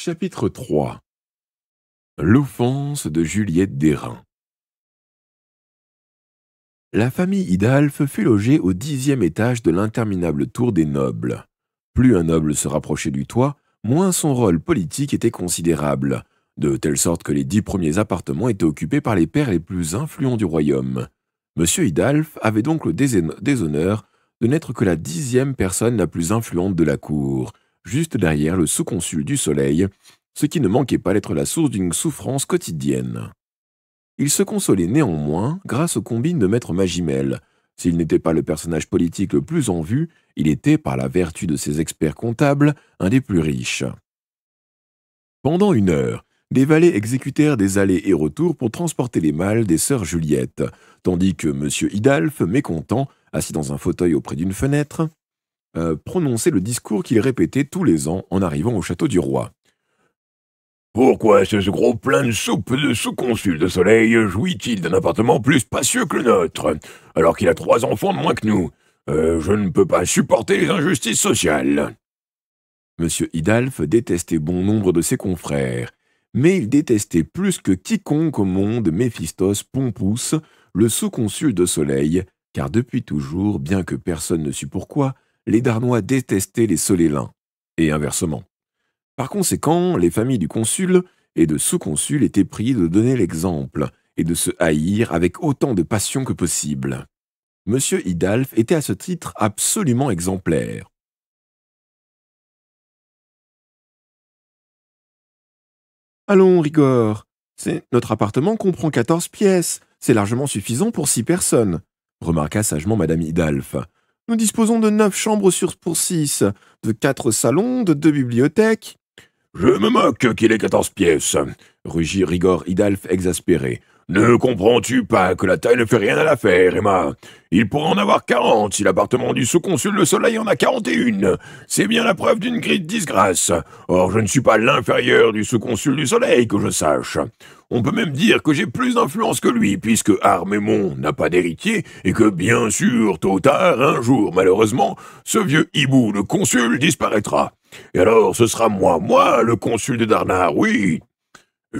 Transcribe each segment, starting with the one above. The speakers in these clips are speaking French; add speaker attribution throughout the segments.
Speaker 1: Chapitre 3 L'offense de Juliette d'Airain.
Speaker 2: La famille Hidalphe fut logée au dixième étage de l'interminable tour des nobles. Plus un noble se rapprochait du toit, moins son rôle politique était considérable, de telle sorte que les dix premiers appartements étaient occupés par les pères les plus influents du royaume. M. Hidalphe avait donc le déshonneur de n'être que la dixième personne la plus influente de la cour, juste derrière le sous-consul du Soleil, ce qui ne manquait pas d'être la source d'une souffrance quotidienne. Il se consolait néanmoins grâce aux combines de maître Magimel. S'il n'était pas le personnage politique le plus en vue, il était, par la vertu de ses experts comptables, un des plus riches. Pendant une heure, des valets exécutèrent des allées et retours pour transporter les malles des sœurs Juliette, tandis que M. Hidalphe, mécontent, assis dans un fauteuil auprès d'une fenêtre, euh, prononçait le discours qu'il répétait tous les ans en arrivant au château du roi. Pourquoi ce gros plein de soupe de sous-consul de soleil jouit-il d'un appartement plus spacieux que le nôtre, alors qu'il a trois enfants de moins que nous euh, Je ne peux pas supporter les injustices sociales. Monsieur Hidalphe détestait bon nombre de ses confrères, mais il détestait plus que quiconque au monde Méphistos Pompous, le sous-consul de Soleil, car depuis toujours, bien que personne ne sût pourquoi, les Darnois détestaient les Solélins, et inversement. Par conséquent, les familles du consul et de sous-consul étaient priées de donner l'exemple et de se haïr avec autant de passion
Speaker 1: que possible. M. Hidalphe était à ce titre absolument exemplaire. Allons, Rigor, notre appartement comprend quatorze pièces, c'est largement suffisant pour
Speaker 2: six personnes, remarqua sagement Madame Hidalphe, nous disposons de 9 chambres sur pour six, de quatre salons, de deux bibliothèques. Je me moque qu'il ait quatorze pièces, rugit Rigor Hidalf exaspéré. Ne comprends-tu pas que la taille ne fait rien à l'affaire, Emma Il pourrait en avoir quarante si l'appartement du sous-consul du Soleil en a quarante et une. C'est bien la preuve d'une grille disgrâce. Or, je ne suis pas l'inférieur du sous-consul du Soleil, que je sache. On peut même dire que j'ai plus d'influence que lui, puisque Armémon n'a pas d'héritier, et que bien sûr, tôt ou tard, un jour, malheureusement, ce vieux hibou, le consul, disparaîtra. Et alors, ce sera moi, moi, le consul de Darnard, oui,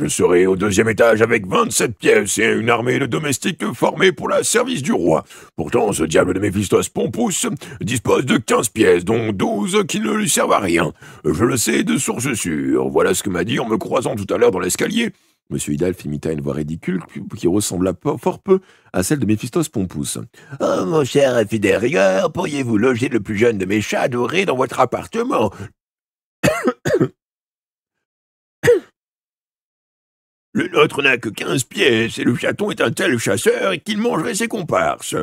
Speaker 2: je serai au deuxième étage avec 27 pièces et une armée de domestiques formés pour la service du roi. Pourtant, ce diable de Méphistos Pompous dispose de 15 pièces, dont 12 qui ne lui servent à rien. Je le sais de source sûre. Voilà ce que m'a dit en me croisant tout à l'heure dans l'escalier. Monsieur Hidalf imita une voix ridicule qui ressembla fort peu à celle de Méphistos Pompous. Oh, mon cher fidèle pourriez-vous loger le plus jeune de mes chats adorés dans votre appartement
Speaker 1: le nôtre n'a que quinze pièces et le chaton est un tel chasseur qu'il mangerait ses comparses.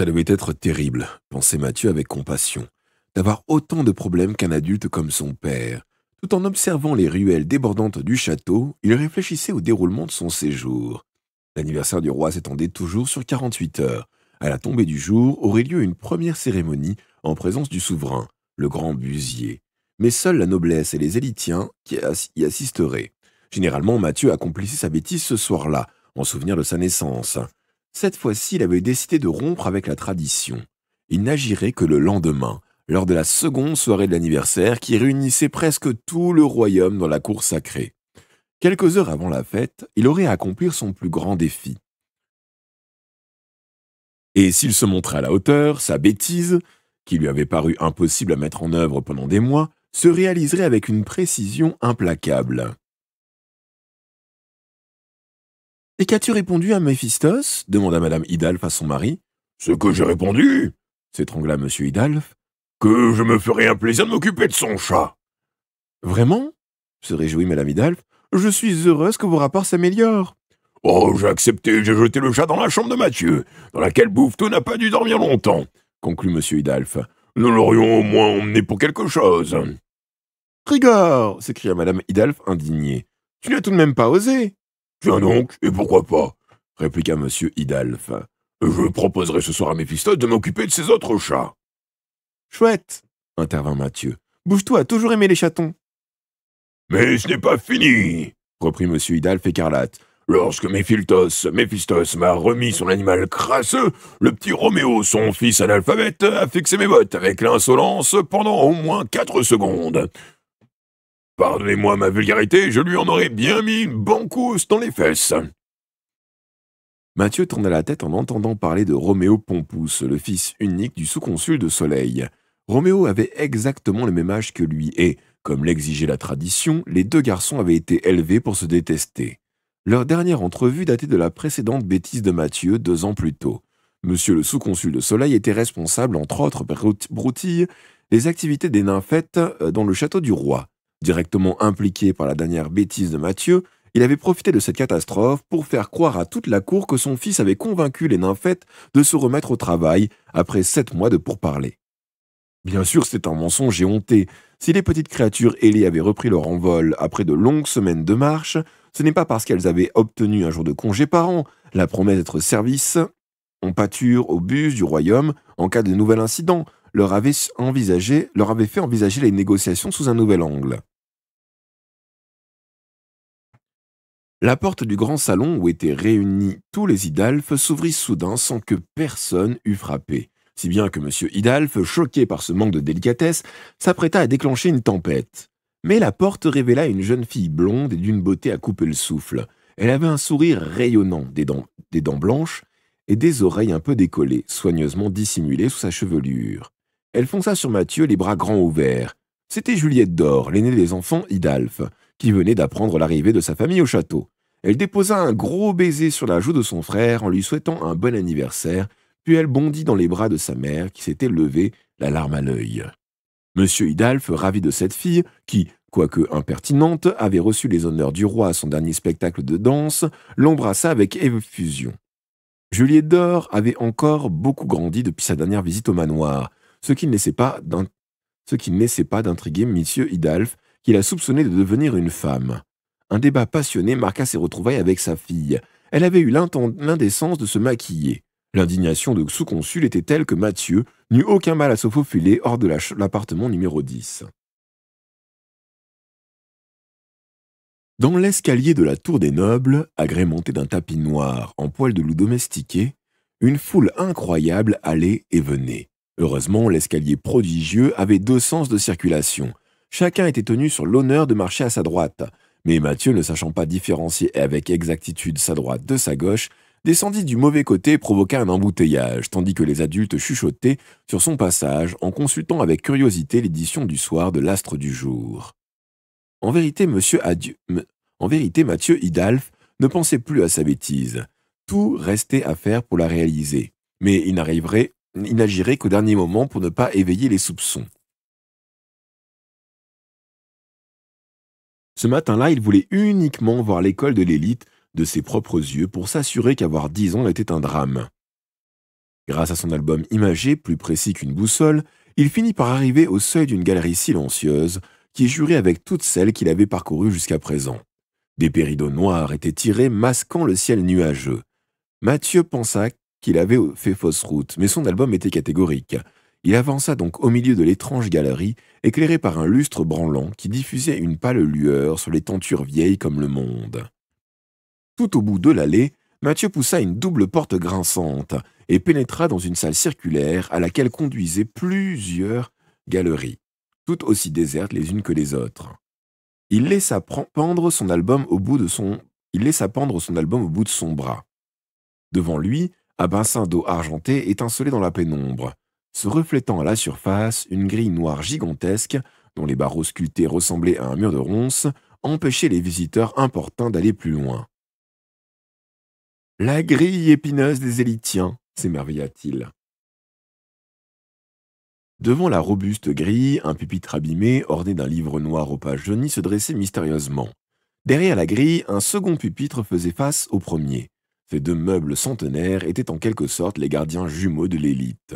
Speaker 1: Ça devait être terrible, pensait Mathieu avec compassion, d'avoir autant de problèmes qu'un adulte comme son
Speaker 2: père. Tout en observant les ruelles débordantes du château, il réfléchissait au déroulement de son séjour. L'anniversaire du roi s'étendait toujours sur 48 heures. À la tombée du jour aurait lieu une première cérémonie en présence du souverain, le grand busier. Mais seule la noblesse et les élitiens y assisteraient. Généralement, Mathieu accomplissait sa bêtise ce soir-là, en souvenir de sa naissance. Cette fois-ci, il avait décidé de rompre avec la tradition. Il n'agirait que le lendemain, lors de la seconde soirée de l'anniversaire qui réunissait presque tout le royaume dans la cour sacrée. Quelques heures avant la fête, il aurait à accomplir son plus grand défi. Et s'il se montrait à la hauteur, sa bêtise, qui lui avait paru impossible à mettre en œuvre pendant des mois, se réaliserait avec une précision implacable. Et qu'as-tu répondu à Méphistos demanda madame Hidalph à son mari. Ce que j'ai répondu s'étrangla monsieur Hidalph, Que je me ferai un plaisir de m'occuper de son chat. Vraiment se réjouit madame Hidalph. Je suis heureuse que vos rapports s'améliorent. Oh, j'ai accepté, j'ai jeté le chat dans la chambre de Mathieu, dans laquelle Bouffetot n'a pas dû dormir longtemps, conclut monsieur Hidalph. Nous l'aurions au moins emmené pour quelque chose. Trigor s'écria madame Hidalph indignée. Tu n'as tout de même pas osé Tiens donc, et pourquoi pas répliqua M. Hidalphe. « Je proposerai ce soir à Méphistos de m'occuper de ces autres chats. Chouette, intervint Mathieu. Bouge-toi, toujours aimé les chatons. Mais ce n'est pas fini, reprit M. et écarlate. Lorsque Méphiltos, Méphistos m'a remis son animal crasseux, le petit Roméo, son fils analphabète, a fixé mes bottes avec l'insolence pendant au moins quatre secondes. Pardonnez-moi ma vulgarité, je lui en aurais bien mis une banqueuse dans les fesses. Mathieu tourna la tête en entendant parler de Roméo Pompous, le fils unique du sous-consul de Soleil. Roméo avait exactement le même âge que lui et, comme l'exigeait la tradition, les deux garçons avaient été élevés pour se détester. Leur dernière entrevue datait de la précédente bêtise de Mathieu deux ans plus tôt. Monsieur le sous-consul de Soleil était responsable, entre autres broutille, des activités des nymphètes euh, dans le château du roi. Directement impliqué par la dernière bêtise de Mathieu, il avait profité de cette catastrophe pour faire croire à toute la cour que son fils avait convaincu les nymphètes de se remettre au travail après sept mois de pourparlers. Bien sûr, c'est un mensonge honté. Si les petites créatures ailées avaient repris leur envol après de longues semaines de marche, ce n'est pas parce qu'elles avaient obtenu un jour de congé par an, la promesse d'être service en pâture au bus du royaume en cas de nouvel incident, leur avait, envisagé, leur avait fait envisager les négociations sous un nouvel angle. La porte du grand salon où étaient réunis tous les Hidalphes s'ouvrit soudain sans que personne eût frappé, si bien que M. Hidalphe, choqué par ce manque de délicatesse, s'apprêta à déclencher une tempête. Mais la porte révéla une jeune fille blonde et d'une beauté à couper le souffle. Elle avait un sourire rayonnant, des dents, blanches et des oreilles un peu décollées, soigneusement dissimulées sous sa chevelure. Elle fonça sur Mathieu les bras grands ouverts. C'était Juliette d'Or, l'aînée des enfants Hidalphe qui venait d'apprendre l'arrivée de sa famille au château. Elle déposa un gros baiser sur la joue de son frère en lui souhaitant un bon anniversaire, puis elle bondit dans les bras de sa mère qui s'était levée, la larme à l'œil. Monsieur Hidalphe, ravi de cette fille, qui, quoique impertinente, avait reçu les honneurs du roi à son dernier spectacle de danse, l'embrassa avec effusion. Juliette d'Or avait encore beaucoup grandi depuis sa dernière visite au manoir, ce qui ne laissait pas d'intriguer Monsieur Hidalphe, qu'il a soupçonné de devenir une femme. Un débat passionné marqua ses retrouvailles avec sa fille. Elle avait eu l'indécence de se maquiller. L'indignation de sous-consul était telle que Mathieu n'eut aucun mal à se faufiler hors de l'appartement numéro 10. Dans l'escalier de la tour des nobles, agrémenté d'un tapis noir en poils de loup domestiqué, une foule incroyable allait et venait. Heureusement, l'escalier prodigieux avait deux sens de circulation, Chacun était tenu sur l'honneur de marcher à sa droite, mais Mathieu, ne sachant pas différencier avec exactitude sa droite de sa gauche, descendit du mauvais côté et provoqua un embouteillage, tandis que les adultes chuchotaient sur son passage en consultant avec curiosité l'édition du soir de l'astre du jour. En vérité, monsieur en vérité, Mathieu Hidalphe ne pensait plus à sa bêtise. Tout restait à faire pour la réaliser, mais il n'arriverait, il n'agirait qu'au dernier moment pour ne pas éveiller les soupçons. Ce matin-là, il voulait uniquement voir l'école de l'élite de ses propres yeux pour s'assurer qu'avoir dix ans était un drame. Grâce à son album imagé, plus précis qu'une boussole, il finit par arriver au seuil d'une galerie silencieuse qui jurait avec toutes celles qu'il avait parcourues jusqu'à présent. Des péridots noirs étaient tirés, masquant le ciel nuageux. Mathieu pensa qu'il avait fait fausse route, mais son album était catégorique il avança donc au milieu de l'étrange galerie, éclairée par un lustre branlant qui diffusait une pâle lueur sur les tentures vieilles comme le monde. Tout au bout de l'allée, Mathieu poussa une double porte grinçante et pénétra dans une salle circulaire à laquelle conduisaient plusieurs galeries, toutes aussi désertes les unes que les autres. Il laissa pendre son album au bout de son il laissa pendre son album au bout de son bras. Devant lui, un bassin d'eau argentée étincelait dans la pénombre, se reflétant à la surface une grille noire gigantesque dont les barreaux sculptés ressemblaient à un mur de ronces, empêchait les visiteurs importuns d'aller plus loin. La grille épineuse des Élitiens, s'émerveilla-t-il. Devant la robuste grille, un pupitre abîmé, orné d'un livre noir aux pages jaunies, se dressait mystérieusement. Derrière la grille, un second pupitre faisait face au premier. Ces deux meubles centenaires étaient en quelque sorte les gardiens jumeaux de l'élite.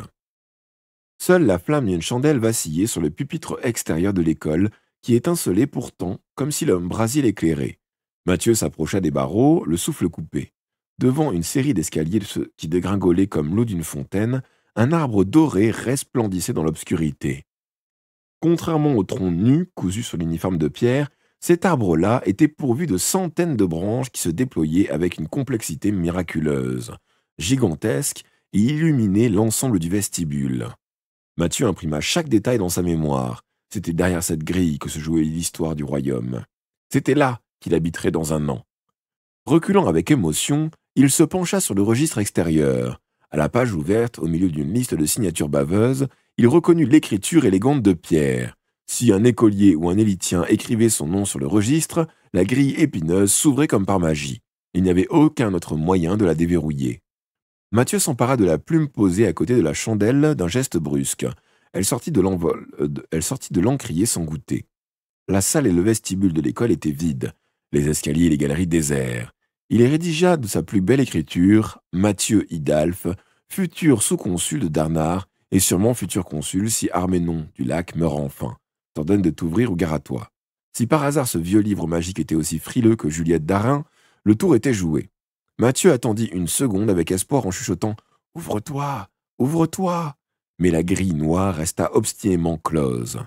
Speaker 2: Seule la flamme d'une chandelle vacillait sur le pupitre extérieur de l'école, qui étincelait pourtant comme si l'homme brasil éclairait. Mathieu s'approcha des barreaux, le souffle coupé. Devant une série d'escaliers qui dégringolaient comme l'eau d'une fontaine, un arbre doré resplendissait dans l'obscurité. Contrairement au tronc nu cousu sur l'uniforme de pierre, cet arbre-là était pourvu de centaines de branches qui se déployaient avec une complexité miraculeuse, gigantesque, et illuminaient l'ensemble du vestibule. Mathieu imprima chaque détail dans sa mémoire. C'était derrière cette grille que se jouait l'histoire du royaume. C'était là qu'il habiterait dans un an. Reculant avec émotion, il se pencha sur le registre extérieur. À la page ouverte, au milieu d'une liste de signatures baveuses, il reconnut l'écriture élégante de Pierre. Si un écolier ou un élitien écrivait son nom sur le registre, la grille épineuse s'ouvrait comme par magie. Il n'y avait aucun autre moyen de la déverrouiller. Mathieu s'empara de la plume posée à côté de la chandelle d'un geste brusque. Elle sortit de l'envol, euh, elle sortit de l'encrier sans goûter. La salle et le vestibule de l'école étaient vides, les escaliers et les galeries déserts. Il rédigea de sa plus belle écriture Mathieu Hidalphe, futur sous-consul de Darnard et sûrement futur consul si Arménon du lac meurt enfin. T'ordonne de t'ouvrir au gare à toi. Si par hasard ce vieux livre magique était aussi frileux que Juliette Darin, le tour était joué. Mathieu attendit une seconde avec espoir en chuchotant Ouvre-toi Ouvre-toi Mais la grille noire resta obstinément close.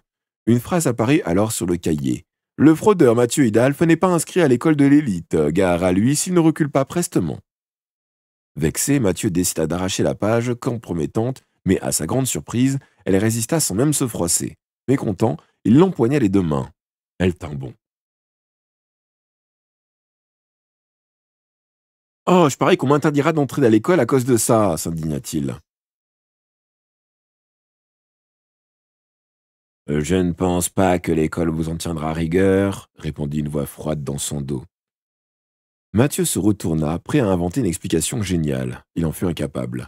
Speaker 2: Une phrase apparut alors sur le cahier. Le fraudeur Mathieu Hidalphe n'est pas inscrit à l'école de l'élite, gare à lui s'il ne recule pas prestement. Vexé, Mathieu décida d'arracher la page compromettante, mais à sa
Speaker 1: grande surprise, elle résista sans même se froisser. Mécontent, il l'empoigna les deux mains. Elle tint bon. Oh, je parie qu'on m'interdira d'entrer à l'école à cause de ça, s'indigna-t-il. Je ne pense pas que l'école vous en tiendra rigueur, répondit une voix froide dans son dos. Mathieu se retourna,
Speaker 2: prêt à inventer une explication géniale. Il en fut incapable.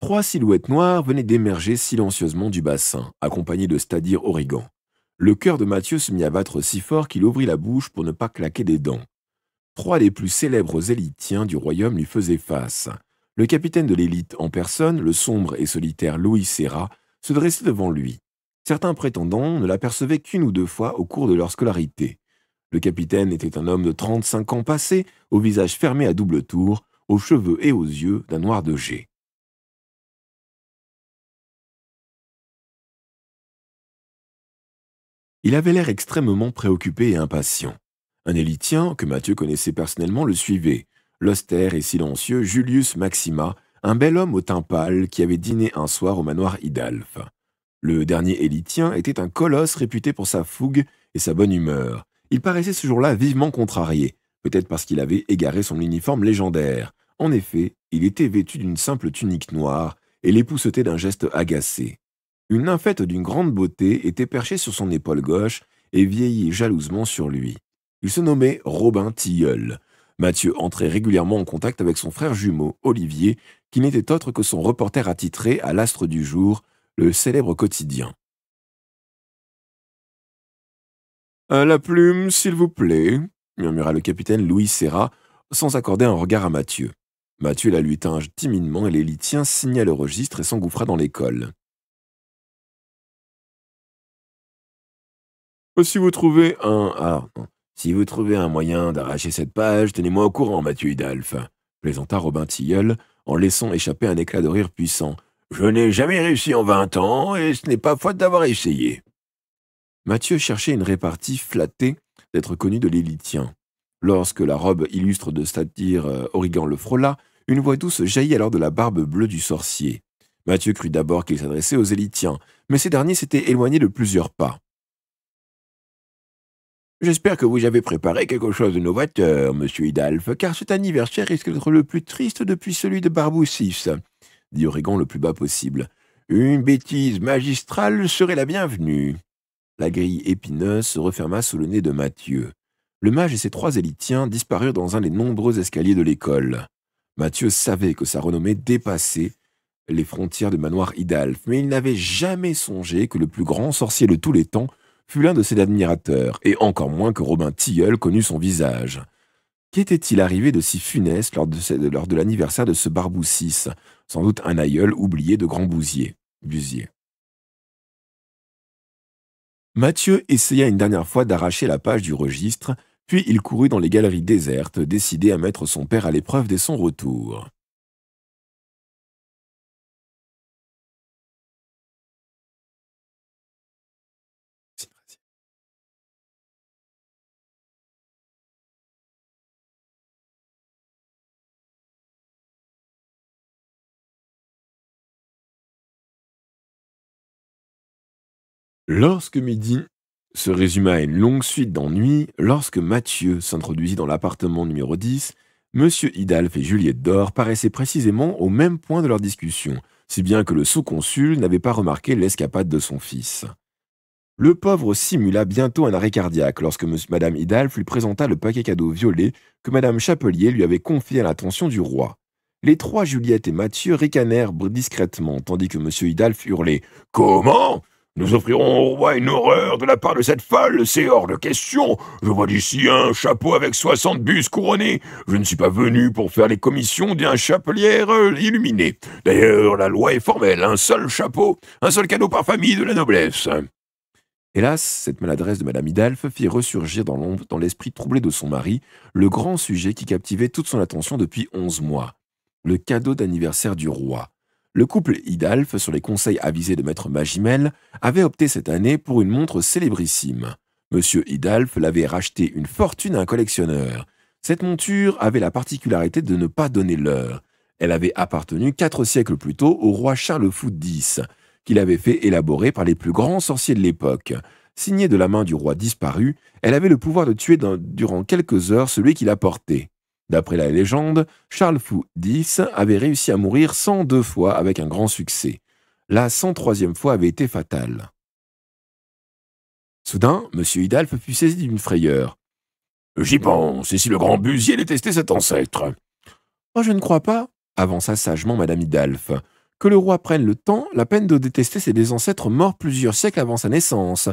Speaker 2: Trois silhouettes noires venaient d'émerger silencieusement du bassin, accompagnées de Stadir Origan. Le cœur de Mathieu se mit à battre si fort qu'il ouvrit la bouche pour ne pas claquer des dents trois des plus célèbres élitiens du royaume lui faisaient face. Le capitaine de l'élite en personne, le sombre et solitaire Louis Serra, se dressait devant lui. Certains prétendants ne l'apercevaient qu'une ou deux fois au cours de leur scolarité. Le capitaine était un homme de 35 ans
Speaker 1: passés, au visage fermé à double tour, aux cheveux et aux yeux d'un noir de jet. Il avait l'air extrêmement préoccupé et impatient. Un élitien, que Mathieu connaissait
Speaker 2: personnellement, le suivait. L'austère et silencieux Julius Maxima, un bel homme au teint pâle qui avait dîné un soir au manoir Hidalphe. Le dernier élitien était un colosse réputé pour sa fougue et sa bonne humeur. Il paraissait ce jour-là vivement contrarié, peut-être parce qu'il avait égaré son uniforme légendaire. En effet, il était vêtu d'une simple tunique noire et l'époussetait d'un geste agacé. Une nymphette d'une grande beauté était perchée sur son épaule gauche et vieillit jalousement sur lui. Il se nommait Robin Tilleul. Mathieu entrait régulièrement en contact avec son frère jumeau, Olivier, qui n'était autre que son reporter attitré à l'Astre du Jour, le célèbre quotidien. À la plume, s'il vous plaît, murmura le capitaine Louis Serra, sans accorder un regard à Mathieu. Mathieu la lui tinge timidement et l'élitien
Speaker 1: signa le registre et s'engouffra dans l'école. Si vous trouvez un. Ah, non. Si vous trouvez un moyen d'arracher cette
Speaker 2: page, tenez-moi au courant, Mathieu Hidalphe, plaisanta Robin Tilleul en laissant échapper un éclat de rire puissant. Je n'ai jamais réussi en vingt ans, et ce n'est pas faute d'avoir essayé. Mathieu cherchait une répartie flattée d'être connu de l'élitien. Lorsque la robe illustre de Stadir, euh, Origan le frôla, une voix douce jaillit alors de la barbe bleue du sorcier. Mathieu crut d'abord qu'il s'adressait aux élitiens, mais ces derniers s'étaient éloignés de plusieurs pas. J'espère que vous avez préparé quelque chose de novateur, monsieur Hidalphe, car cet anniversaire risque d'être le plus triste depuis celui de Barboussis, dit Oregon le plus bas possible. Une bêtise magistrale serait la bienvenue. La grille épineuse se referma sous le nez de Mathieu. Le mage et ses trois élitiens disparurent dans un des nombreux escaliers de l'école. Mathieu savait que sa renommée dépassait les frontières de manoir Hidalphe, mais il n'avait jamais songé que le plus grand sorcier de tous les temps fut l'un de ses admirateurs, et encore moins que Robin Tilleul connut son visage. Qu'était-il arrivé de si funeste lors de, l'anniversaire de ce Barboussis, sans doute un aïeul oublié de Grand Bousier, Busier Mathieu essaya une dernière fois d'arracher la page du registre, puis il courut dans les galeries désertes,
Speaker 1: décidé à mettre son père à l'épreuve dès son retour. Lorsque midi se résuma à une longue suite d'ennuis, lorsque Mathieu s'introduisit dans l'appartement
Speaker 2: numéro 10, M. Hidalf et Juliette d'Or paraissaient précisément au même point de leur discussion, si bien que le sous-consul n'avait pas remarqué l'escapade de son fils. Le pauvre simula bientôt un arrêt cardiaque lorsque Mme Hidalf lui présenta le paquet cadeau violet que Mme Chapelier lui avait confié à l'attention du roi. Les trois Juliette et Mathieu ricanèrent discrètement, tandis que M. Hidalf hurlait Comment nous offrirons au roi une horreur de la part de cette folle, c'est hors de question. Je vois d'ici un chapeau avec soixante bus couronnés. Je ne suis pas venu pour faire les commissions d'un chapelière illuminé. D'ailleurs, la loi est formelle, un seul chapeau, un seul cadeau par famille de la noblesse. Hélas, cette maladresse de Madame Hidalphe fit ressurgir dans l'ombre, dans l'esprit troublé de son mari, le grand sujet qui captivait toute son attention depuis onze mois. Le cadeau d'anniversaire du roi. Le couple Hidalf, sur les conseils avisés de maître Magimel, avait opté cette année pour une montre célébrissime. Monsieur Hidalf l'avait racheté une fortune à un collectionneur. Cette monture avait la particularité de ne pas donner l'heure. Elle avait appartenu quatre siècles plus tôt au roi Charles Fou X, qu'il avait fait élaborer par les plus grands sorciers de l'époque. Signée de la main du roi disparu, elle avait le pouvoir de tuer durant quelques heures celui qui la portait. D'après la légende, Charles Fou X avait réussi à mourir 102 fois avec un grand succès. La 103e fois avait été fatale. Soudain, M. Hidalfe fut saisi d'une frayeur. J'y pense, et si le grand Busier détestait cet ancêtre Moi, oh, je ne crois pas, avança sagement Mme Hidalphe, que le roi prenne le temps, la peine de détester ses ancêtres morts plusieurs siècles avant sa naissance.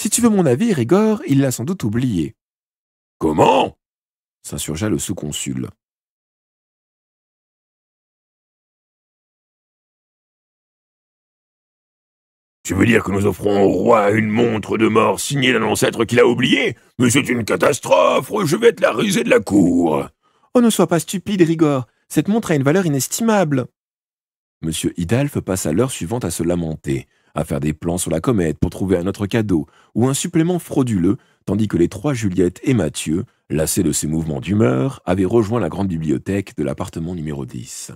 Speaker 1: Si tu veux mon avis, Rigor, il l'a sans doute oublié. Comment s'insurgea le sous-consul. Tu veux dire que nous offrons au roi une montre
Speaker 2: de mort signée d'un ancêtre qu'il a oublié Mais c'est une catastrophe Je vais être la risée de la cour Oh, ne sois pas stupide, Rigor Cette montre a une valeur inestimable Monsieur passe passa l'heure suivante à se lamenter, à faire des plans sur la comète pour trouver un autre cadeau ou un supplément frauduleux, tandis que les trois Juliette et Mathieu lassé de ses mouvements d'humeur, avait rejoint la grande bibliothèque de l'appartement numéro 10.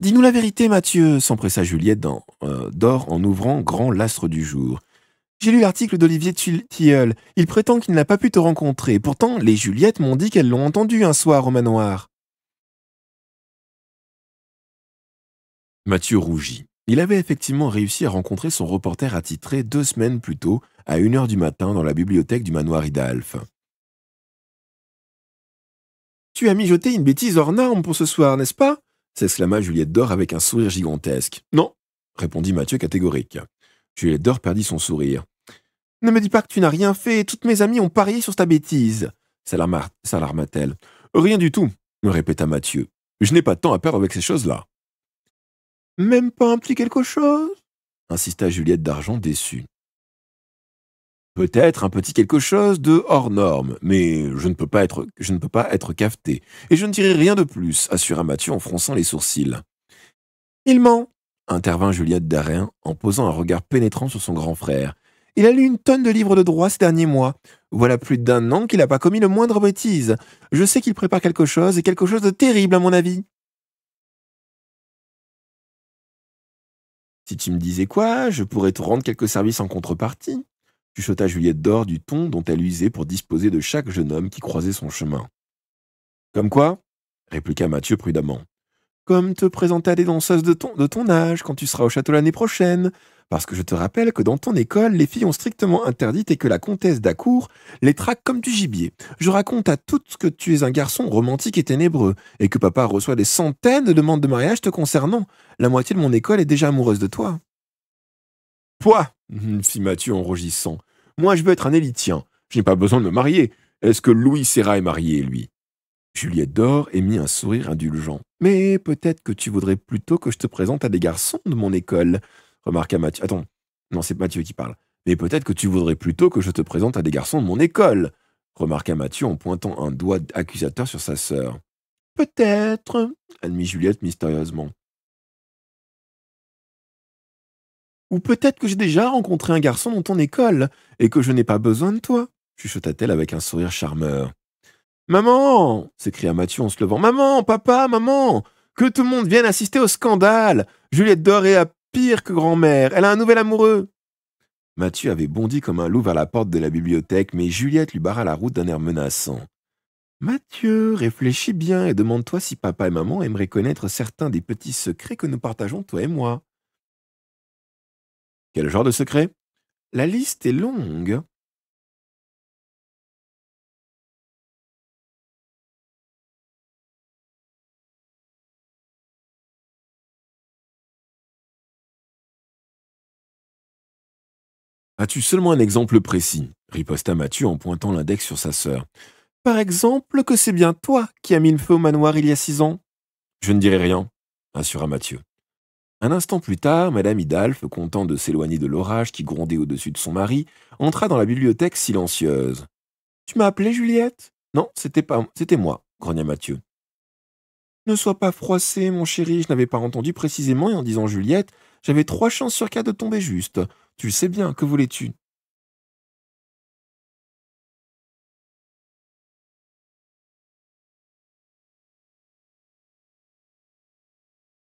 Speaker 2: Dis-nous la vérité, Mathieu, s'empressa Juliette dans, euh, d'or en ouvrant grand l'astre du jour. J'ai lu l'article d'Olivier Tilleul. Il prétend qu'il n'a pas pu te rencontrer. Pourtant, les Juliettes m'ont dit qu'elles l'ont entendu un soir au manoir. Mathieu rougit. Il avait effectivement réussi à rencontrer son reporter attitré deux semaines plus tôt, à une heure du matin, dans la bibliothèque du manoir Idalf. Tu as mijoté une bêtise hors norme pour ce soir, n'est-ce pas s'exclama Juliette d'Or avec un sourire gigantesque. Non, répondit Mathieu catégorique. Juliette d'Or perdit son sourire. Ne me dis pas que tu n'as rien fait, toutes mes amies ont parié sur ta bêtise, s'alarma-t-elle. Rien du tout, me répéta Mathieu. Je n'ai pas de temps à perdre avec ces choses-là. Même pas un petit quelque chose insista Juliette d'Argent déçue. Peut-être un petit quelque chose de hors norme, mais je ne peux pas être, je ne peux pas être cafeté, et je ne dirai rien de plus, assura Mathieu en fronçant les sourcils. Il ment, intervint Juliette Darin en posant un regard pénétrant sur son grand frère. Il a lu une tonne de livres de droit ces derniers mois. Voilà plus d'un an qu'il n'a pas commis le moindre bêtise. Je sais qu'il prépare quelque chose, et quelque chose de terrible à mon avis.
Speaker 1: Si tu me disais quoi, je pourrais te
Speaker 2: rendre quelques services en contrepartie. Chuchota Juliette d'or du ton dont elle usait pour disposer de chaque jeune homme qui croisait son chemin. Comme quoi répliqua Mathieu prudemment. Comme te présenter à des danseuses de ton, de ton âge quand tu seras au château l'année prochaine, parce que je te rappelle que dans ton école, les filles ont strictement interdite et que la comtesse d'Acour les traque comme du gibier. Je raconte à toutes que tu es un garçon romantique et ténébreux, et que papa reçoit des centaines de demandes de mariage te concernant. La moitié de mon école est déjà amoureuse de toi. Pouah fit hum, Mathieu en rougissant. Moi, je veux être un élitien. Je n'ai pas besoin de me marier. Est-ce que Louis Serra est marié, lui Juliette d'Or émit un sourire indulgent. Mais peut-être que tu voudrais plutôt que je te présente à des garçons de mon école remarqua Mathieu. Attends, non, c'est Mathieu qui parle. Mais peut-être que tu voudrais plutôt que je te présente à des garçons de mon école, remarqua
Speaker 1: Mathieu en pointant un doigt accusateur sur sa sœur. Peut-être, admit Juliette mystérieusement. Ou peut-être que j'ai
Speaker 2: déjà rencontré un garçon dans ton école et que je n'ai pas besoin de toi, chuchota-t-elle avec un sourire charmeur. Maman s'écria Mathieu en se levant. Maman, papa, maman Que tout le monde vienne assister au scandale Juliette Doré a Pire que grand-mère, elle a un nouvel amoureux. Mathieu avait bondi comme un loup vers la porte de la bibliothèque, mais Juliette lui barra la route d'un air menaçant. Mathieu, réfléchis bien et demande-toi si papa et maman aimeraient connaître
Speaker 1: certains des petits secrets que nous partageons, toi et moi. Quel genre de secret La liste est longue. As-tu seulement un exemple précis riposta Mathieu en pointant l'index sur sa sœur.
Speaker 2: Par exemple, que c'est bien toi qui as mis le feu au manoir il y a six ans Je ne dirai rien, assura Mathieu. Un instant plus tard, Madame Hidalphe, contente de s'éloigner de l'orage qui grondait au-dessus de son mari, entra dans la bibliothèque silencieuse. Tu m'as appelée, Juliette Non, c'était pas, c'était moi, grogna Mathieu. Ne sois pas froissé, mon chéri, je n'avais pas entendu précisément, et en disant Juliette, j'avais trois chances sur quatre de tomber juste.
Speaker 1: Tu sais bien, que voulais-tu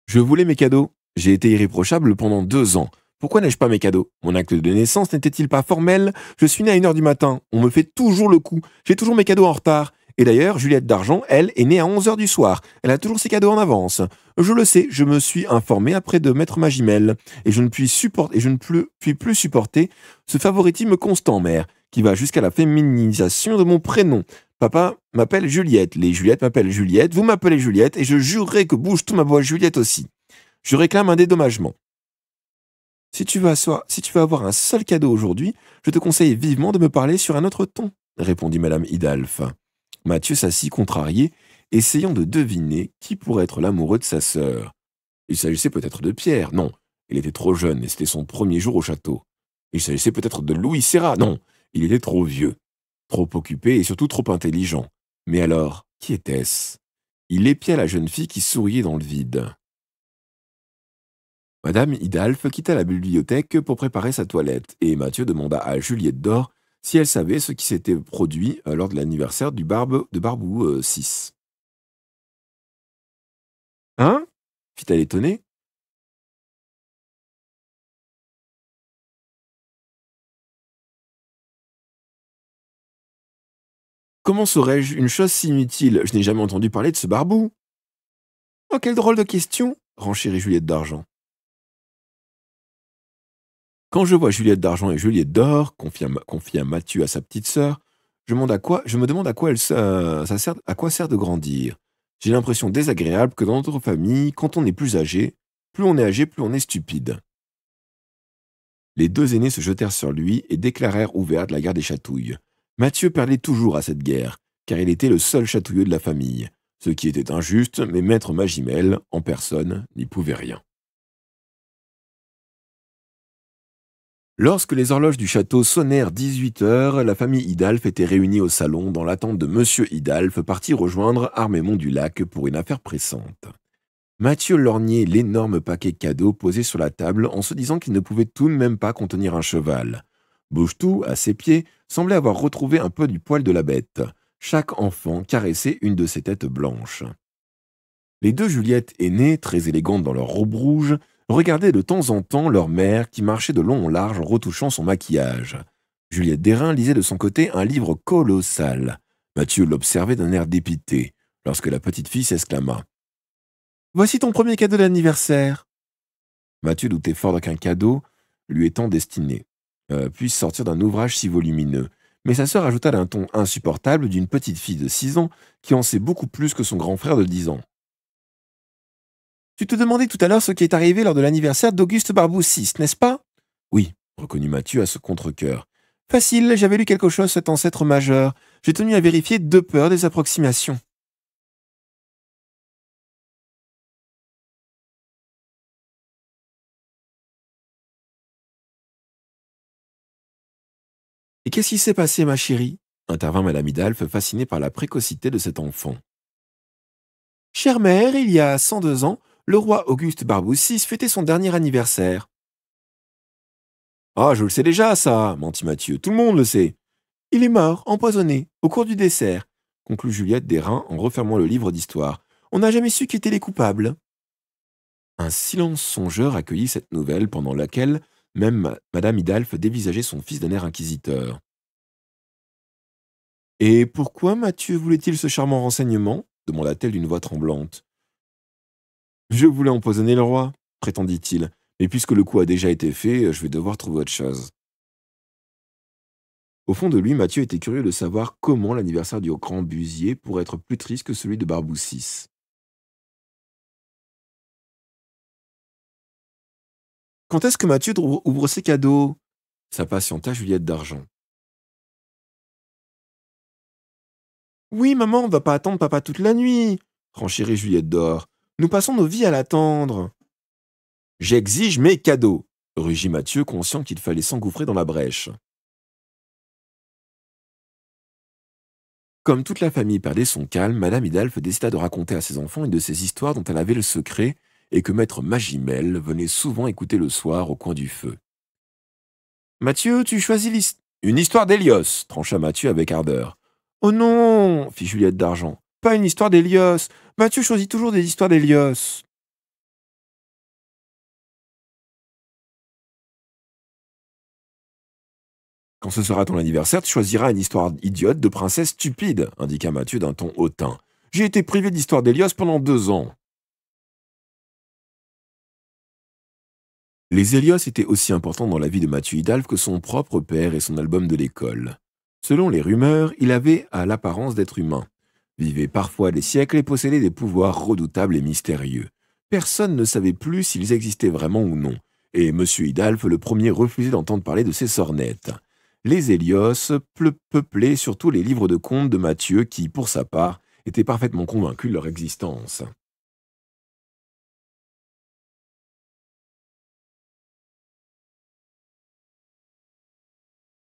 Speaker 1: Je voulais mes cadeaux. J'ai été irréprochable pendant deux ans. Pourquoi n'ai-je pas mes cadeaux
Speaker 2: Mon acte de naissance n'était-il pas formel Je suis né à une heure du matin. On me fait toujours le coup. J'ai toujours mes cadeaux en retard. Et d'ailleurs, Juliette d'Argent, elle, est née à 11h du soir. Elle a toujours ses cadeaux en avance. Je le sais, je me suis informé après de mettre ma jumelle, Et je ne puis, supporter, et je ne plus, puis plus supporter ce favoritisme constant, mère, qui va jusqu'à la féminisation de mon prénom. Papa m'appelle Juliette, les Juliettes m'appellent Juliette, vous m'appelez Juliette, et je jurerai que bouge tout ma voix Juliette aussi. Je réclame un dédommagement. Si tu, si tu veux avoir un seul cadeau aujourd'hui, je te conseille vivement de me parler sur un autre ton, répondit madame Hidalphe. Mathieu s'assit contrarié, essayant de deviner qui pourrait être l'amoureux de sa sœur. Il s'agissait peut-être de Pierre, non, il était trop jeune et c'était son premier jour au château. Il s'agissait peut-être de Louis Serra, non, il était trop vieux, trop occupé et surtout trop intelligent. Mais alors, qui était-ce Il épia la jeune fille qui souriait dans le vide. Madame Hidalphe quitta la bibliothèque pour préparer sa toilette, et Mathieu demanda à Juliette d'Or si elle savait ce qui s'était produit euh, lors de
Speaker 1: l'anniversaire du barbe de Barbou VI. Euh, hein fit-elle étonnée. Comment saurais-je une chose si inutile Je n'ai jamais entendu parler de ce barbou. Oh, quelle drôle
Speaker 2: de question renchérit Juliette d'Argent. Quand je vois Juliette d'argent et Juliette d'or, confia Mathieu à sa petite sœur, je, me demande à quoi, elle, euh, sert, à quoi sert de grandir. J'ai l'impression désagréable que dans notre famille, quand on est plus âgé, plus on est âgé, plus on est stupide. Les deux aînés se jetèrent sur lui et déclarèrent ouverte la guerre des chatouilles. Mathieu parlait toujours à cette guerre, car il était le seul chatouilleux de la famille, ce qui était injuste, mais maître Magimel, en personne, n'y pouvait rien. Lorsque les horloges du château sonnèrent 18 heures, la famille Hidalfe était réunie au salon dans l'attente de Monsieur Hidalfe parti rejoindre Armémont du Lac pour une affaire pressante. Mathieu lorgnait l'énorme paquet cadeau posé sur la table en se disant qu'il ne pouvait tout de même pas contenir un cheval. Bouchetou, à ses pieds, semblait avoir retrouvé un peu du poil de la bête. Chaque enfant caressait une de ses têtes blanches. Les deux Juliettes aînées, très élégantes dans leur robe rouge, regardaient de temps en temps leur mère qui marchait de long en large en retouchant son maquillage. Juliette Dérin lisait de son côté un livre colossal. Mathieu l'observait d'un air dépité lorsque la petite fille s'exclama. Voici ton premier cadeau d'anniversaire. Mathieu doutait fort qu'un cadeau lui étant destiné euh, puisse sortir d'un ouvrage si volumineux, mais sa sœur ajouta d'un ton insupportable d'une petite fille de six ans qui en sait beaucoup plus que son grand frère de dix ans. Tu te demandais tout à l'heure ce qui est arrivé lors de l'anniversaire d'Auguste Barboussis, n'est-ce pas Oui, reconnut Mathieu à ce contre coeur Facile, j'avais lu quelque chose cet ancêtre majeur. J'ai tenu à
Speaker 1: vérifier de peur des approximations. Et qu'est-ce qui s'est passé, ma chérie intervint Madame Hidalphe,
Speaker 2: fascinée par la précocité de cet enfant. Chère mère, il y a 102 ans, le roi Auguste Barboussis fêtait son dernier anniversaire. Ah, je le sais déjà, ça, mentit Mathieu, tout le monde le sait. Il est mort, empoisonné, au cours du dessert, conclut Juliette reins en refermant le livre d'histoire. On n'a jamais su qui étaient les coupables. Un silence songeur accueillit cette nouvelle pendant laquelle même Madame Hidalphe dévisageait son fils d'un air inquisiteur. Et pourquoi Mathieu voulait-il ce charmant renseignement demanda-t-elle d'une voix tremblante. Je voulais empoisonner le roi, prétendit-il, mais puisque le coup a déjà été fait, je vais devoir trouver autre chose. Au fond de lui, Mathieu était curieux de savoir comment l'anniversaire
Speaker 1: du grand Busier pourrait être plus triste que celui de Barboussis. Quand est-ce que Mathieu ouvre ses cadeaux s'impatienta Juliette d'Argent. Oui, maman, on ne va pas attendre papa toute la nuit, franchirait Juliette d'Or. Nous passons nos vies à l'attendre. J'exige mes cadeaux, rugit Mathieu, conscient qu'il fallait s'engouffrer dans la brèche.
Speaker 2: Comme toute la famille perdait son calme, Madame Hidalphe décida de raconter à ses enfants une de ces histoires dont elle avait le secret et que Maître Magimel venait souvent écouter le soir au coin du feu. Mathieu, tu choisis l'histoire. Une histoire d'Hélios, trancha Mathieu avec ardeur. Oh
Speaker 1: non fit Juliette d'Argent pas une histoire d'Elios. Mathieu choisit toujours des histoires d'Elios. Quand ce sera ton anniversaire, tu choisiras une histoire idiote de princesse stupide,
Speaker 2: indiqua Mathieu d'un ton hautain. J'ai été privé d'histoire d'Elios pendant deux ans. Les Elios étaient aussi importants dans la vie de Mathieu Hidalgo que son propre père et son album de l'école. Selon les rumeurs, il avait à l'apparence d'être humain vivaient parfois des siècles et possédaient des pouvoirs redoutables et mystérieux. Personne ne savait plus s'ils existaient vraiment ou non, et M. Hidalphe le premier refusait d'entendre parler de ces sornettes. Les Hélios peuplaient surtout les livres de contes de
Speaker 1: Mathieu, qui, pour sa part, était parfaitement convaincu de leur existence.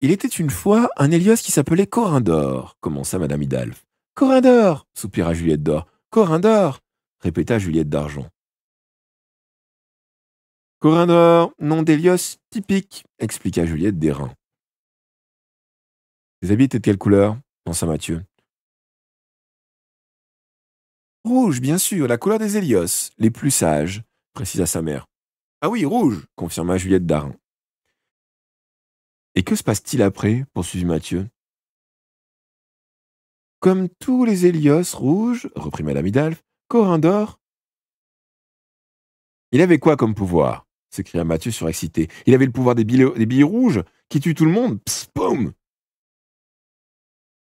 Speaker 1: Il était une fois un Hélios qui s'appelait Corindor, commença Mme Hidalphe d'or !»
Speaker 2: soupira Juliette d'Or. d'or !» répéta Juliette d'Argent.
Speaker 1: d'or, nom d'Hélios typique, expliqua Juliette d'airain. Les habits étaient de quelle couleur pensa Mathieu. Rouge, bien sûr, la couleur des Hélios, les
Speaker 2: plus sages, précisa sa mère.
Speaker 1: Ah oui, rouge,
Speaker 2: confirma Juliette Darin. Et que se passe-t-il après poursuivit Mathieu. Comme tous les Hélios rouges, reprit Madame corin d'or. »« Il avait quoi comme pouvoir s'écria Mathieu surexcité. Il avait le pouvoir des billes, rouges qui tuent tout le monde. Psst,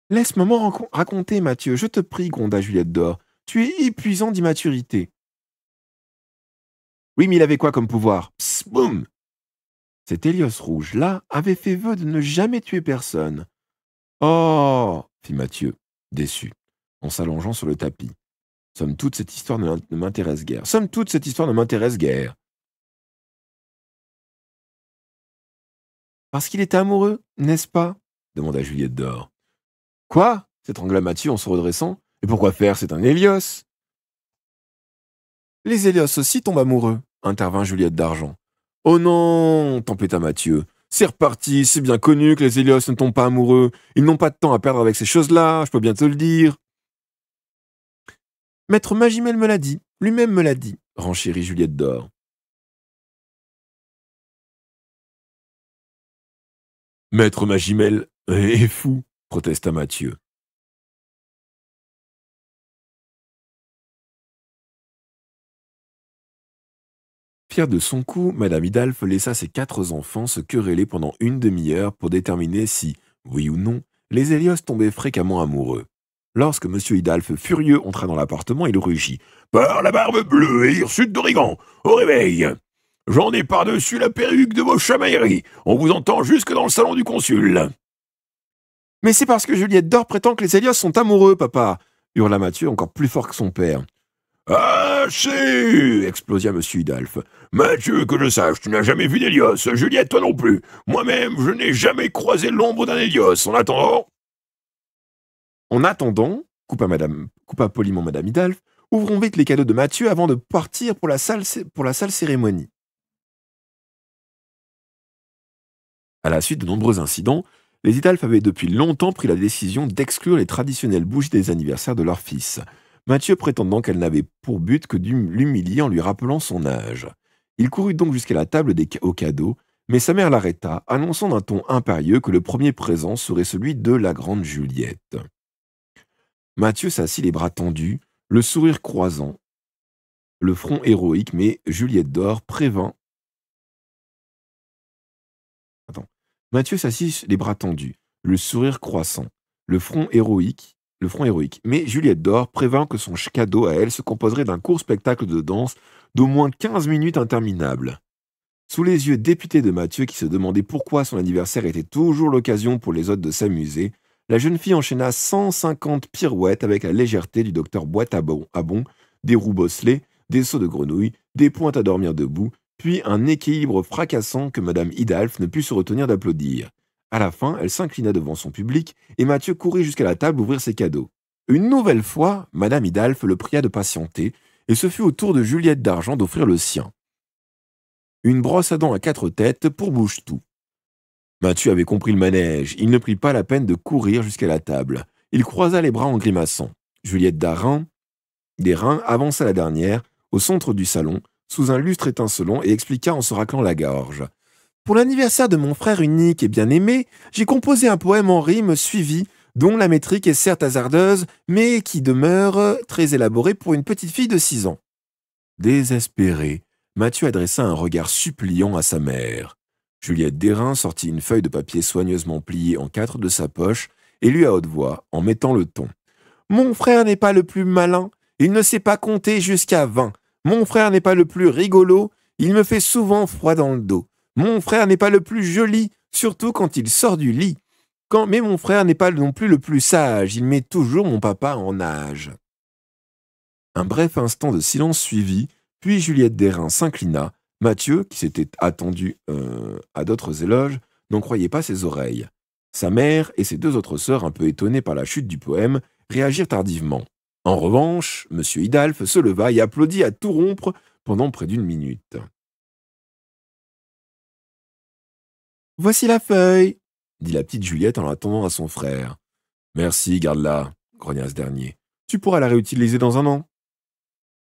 Speaker 2: Laisse moi raconter, Mathieu. Je te prie, gronda Juliette d'Or. Tu es épuisant d'immaturité. Oui, mais il avait quoi comme pouvoir Psst, Cet Hélios rouge-là avait fait vœu de ne jamais tuer personne. Oh fit Mathieu
Speaker 1: déçu, en s'allongeant sur le tapis. Somme toute, cette histoire ne m'intéresse guère. Somme toute, cette histoire ne m'intéresse guère. Parce qu'il était amoureux, n'est-ce pas demanda Juliette d'Or. Quoi s'étrangla
Speaker 2: Mathieu en se redressant. Et pourquoi faire C'est un Hélios. Les Hélios aussi tombent amoureux, intervint Juliette d'Argent. Oh non tempêta Mathieu. C'est reparti, c'est bien connu que les Hélios ne tombent pas amoureux. Ils n'ont pas de temps à perdre avec ces choses-là, je peux bien
Speaker 1: te le dire. Maître Magimel me l'a dit, lui-même me l'a dit, renchérit Juliette d'Or. Maître Magimel est fou, protesta Mathieu. Pierre de son coup, Madame Hidalphe laissa ses quatre enfants se quereller
Speaker 2: pendant une demi-heure pour déterminer si, oui ou non, les Hélios tombaient fréquemment amoureux. Lorsque M. Hidalphe, furieux, entra dans l'appartement, il rugit. Par la barbe bleue et hirsute d'Origan, au réveil J'en ai par-dessus la perruque de vos chamailleries On vous entend jusque dans le salon du consul Mais c'est parce que Juliette d'Or prétend que les Hélios sont amoureux, papa hurla Mathieu encore plus fort que son père. Ah, si !» explosia M. Hidalphe. Mathieu, que je sache, tu n'as jamais vu d'Hélios, Juliette, toi non plus. Moi-même, je n'ai jamais croisé l'ombre d'un Hélios. En attendant. En attendant, coupa, madame, poliment Madame Hidalphe, ouvrons vite les cadeaux de Mathieu avant de partir pour la salle, pour la salle cérémonie. À la suite de nombreux incidents, les Hidalphes avaient depuis longtemps pris la décision d'exclure les traditionnelles bougies des anniversaires de leur fils. Mathieu prétendant qu'elle n'avait pour but que de l'humilier en lui rappelant son âge. Il courut donc jusqu'à la table des au mais sa mère l'arrêta, annonçant d'un ton impérieux que le premier présent serait celui de la grande Juliette.
Speaker 1: Mathieu s'assit les bras tendus, le sourire croisant, le front héroïque, mais Juliette d'Or prévint.
Speaker 2: Mathieu s'assit les bras tendus, le sourire croissant, le front héroïque, le front héroïque. Mais Juliette d'Or prévint que son cadeau à elle se composerait d'un court spectacle de danse d'au moins 15 minutes interminables. Sous les yeux députés de Mathieu qui se demandait pourquoi son anniversaire était toujours l'occasion pour les autres de s'amuser, la jeune fille enchaîna 150 pirouettes avec la légèreté du docteur Boîte à bon, des roues bosselées, des sauts de grenouilles, des pointes à dormir debout, puis un équilibre fracassant que Madame Hidalf ne put se retenir d'applaudir. À la fin, elle s'inclina devant son public et Mathieu courut jusqu'à la table ouvrir ses cadeaux. Une nouvelle fois, Madame Hidalphe le pria de patienter et ce fut au tour de Juliette d'Argent d'offrir le sien. Une brosse à dents à quatre têtes pour Bouche-Tout. Mathieu avait compris le manège. Il ne prit pas la peine de courir jusqu'à la table. Il croisa les bras en grimaçant. Juliette d'Arin, reins, avança la dernière, au centre du salon, sous un lustre étincelant et expliqua en se raclant la gorge. Pour l'anniversaire de mon frère unique et bien-aimé, j'ai composé un poème en rime suivi, dont la métrique est certes hasardeuse, mais qui demeure euh, très élaborée pour une petite fille de six ans. Désespéré, Mathieu adressa un regard suppliant à sa mère. Juliette Dérin sortit une feuille de papier soigneusement pliée en quatre de sa poche et lui à haute voix, en mettant le ton. Mon frère n'est pas le plus malin, il ne sait pas compter jusqu'à vingt. Mon frère n'est pas le plus rigolo, il me fait souvent froid dans le dos. Mon frère n'est pas le plus joli, surtout quand il sort du lit. Quand, mais mon frère n'est pas non plus le plus sage, il met toujours mon papa en âge. Un bref instant de silence suivit, puis Juliette Derain s'inclina. Mathieu, qui s'était attendu euh, à d'autres éloges, n'en croyait pas ses oreilles. Sa mère et ses deux autres sœurs, un peu étonnées par la chute du poème, réagirent tardivement. En revanche, M. Hidalphe se leva et applaudit à tout rompre
Speaker 1: pendant près d'une minute. Voici la feuille, dit la petite Juliette en l'attendant à son frère. Merci, garde-la,
Speaker 2: grogna ce dernier. Tu pourras la réutiliser dans un an.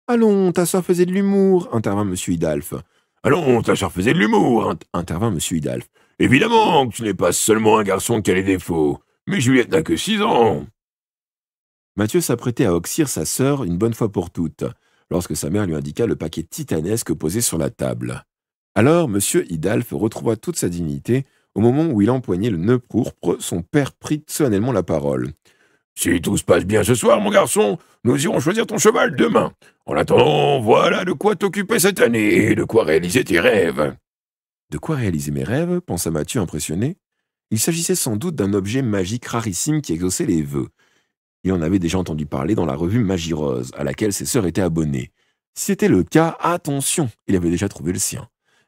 Speaker 2: Allons, ta soeur faisait de l'humour, intervint M. Hidalphe. Allons, ta soeur faisait de l'humour, intervint M. Hidalphe. Évidemment que tu n'es pas seulement un garçon qui a les défauts, mais Juliette n'a que six ans. Mathieu s'apprêtait à oxyre sa sœur une bonne fois pour toutes, lorsque sa mère lui indiqua le paquet titanesque posé sur la table. Alors, M. Hidalphe retrouva toute sa dignité au moment où il empoignait le nœud pourpre, son père prit solennellement la parole. Si tout se passe bien ce soir, mon garçon, nous irons choisir ton cheval demain. En attendant, voilà de quoi t'occuper cette année et de quoi réaliser tes rêves. De quoi réaliser mes rêves pensa Mathieu impressionné. Il s'agissait sans doute d'un objet magique rarissime qui exauçait les vœux. Il en avait déjà entendu parler dans la revue Magirose, Rose, à laquelle ses sœurs étaient abonnées. Si c'était le cas, attention, il avait déjà trouvé le sien.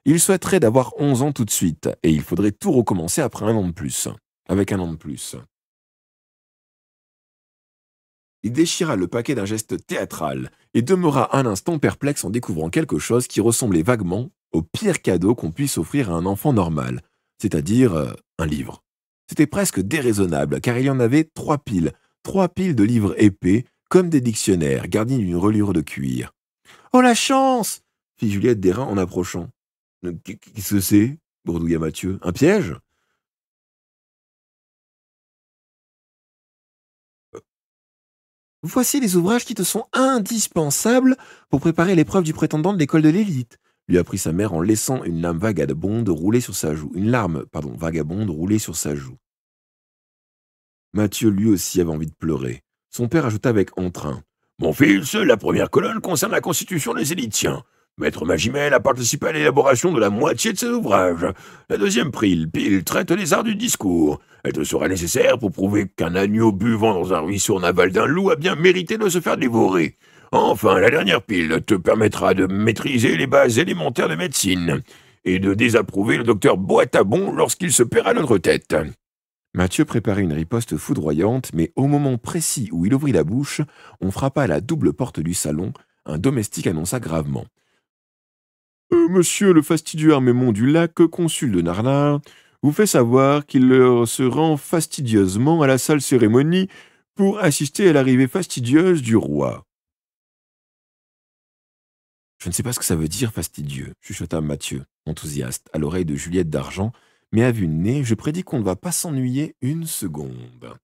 Speaker 2: Il souhaiterait d'avoir onze ans tout de suite, et il faudrait tout recommencer après un an de plus, avec un an de plus. Il déchira le paquet d'un geste théâtral et demeura un instant perplexe en découvrant quelque chose qui ressemblait vaguement au pire cadeau qu'on puisse offrir à un enfant normal, c'est-à-dire euh, un livre. C'était presque déraisonnable, car il y en avait trois piles, trois piles de livres épais, comme des dictionnaires, garnis d'une reliure de cuir. Oh la chance
Speaker 1: fit Juliette Desrains en approchant. Qu'est-ce que c'est, Bourdouilla Mathieu Un piège Voici les ouvrages qui te sont indispensables pour préparer l'épreuve du prétendant
Speaker 2: de l'école de l'élite, lui a pris sa mère en laissant une lame vagabonde rouler sur sa joue. Une larme, pardon, vagabonde rouler sur sa joue. Mathieu lui aussi avait envie de pleurer. Son père ajouta avec entrain. Mon fils, la première colonne concerne la constitution des élitiens. » Maître Magimel a participé à l'élaboration de la moitié de ses ouvrages. La deuxième pile, pile traite des arts du discours. Elle te sera nécessaire pour prouver qu'un agneau buvant dans un ruisseau naval d'un loup a bien mérité de se faire dévorer. Enfin, la dernière pile te permettra de maîtriser les bases élémentaires de médecine et de désapprouver le docteur Boitabon lorsqu'il se paiera notre tête. Mathieu préparait une riposte foudroyante, mais au moment précis où il ouvrit la bouche, on frappa à la double porte du salon, un domestique annonça gravement. Euh, monsieur le fastidieux Armémon du Lac, consul de Narlin, vous fait savoir qu'il se rend fastidieusement à la salle cérémonie pour assister à l'arrivée fastidieuse du roi. Je ne sais pas ce que ça veut dire fastidieux, chuchota Mathieu, enthousiaste, à l'oreille de Juliette d'Argent, mais à vue de
Speaker 1: nez, je prédis qu'on ne va pas s'ennuyer une seconde.